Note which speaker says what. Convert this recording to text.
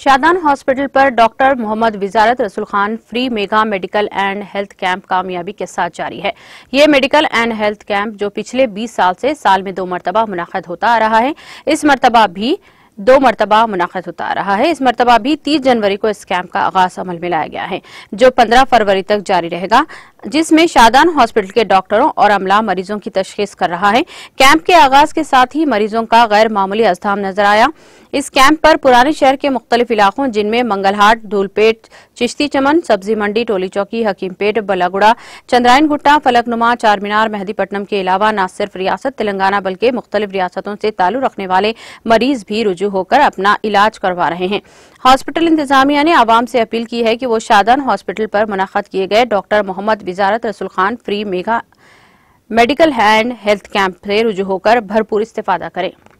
Speaker 1: शादान hospital पर doctor Mohammad Wizarat Rasool Khan free mega medical and health camp कामयाबी के साथ जारी है ये मेडिकल एंड हेल्थ कैंप जो पिछले 20 साल से साल में दो मरतबा मुनद होता आ रहा है इस मरतबा भी दो मरतबा मुनद होता आ रहा है इस मरतबा भी 30 जनवरी को इस कैंप का आगाज अमल में लाया गया है जो 15 फरवरी तक जारी रहेगा जिसमें शादान हॉस्पिटल के डॉक्टरों और अमला मरीजों की तशखीस कर रहा है कैंप के आगाज के साथ ही मरीजों का गैर मामूली अस्थाम नजर आया इस कैंप पर पुराने शहर के मुख्तलिफ इलाकों जिनमें मंगलहाट धूलपेट चिश्ती चमन सब्जी मंडी टोली चौकी हकीमपेट बलागुड़ा चंद्रायन गुट्टा फलकनुमा चार मीनार मेहदीपट्टनम के अलावा न सिर्फ रियासत तेलंगाना बल्कि मुख्तलिफ रियासतों से ताल्लु रखने वाले मरीज भी रुजू होकर अपना इलाज करवा रहे हैं हॉस्पिटल इंतजामिया ने आवाम से अपील की है कि वो शादान हॉस्पिटल पर मुनद किए गए doctor Mohammad Wazarat Rasul Khan free mega medical and health camp से रुजू होकर भरपूर इस्तेफादा करें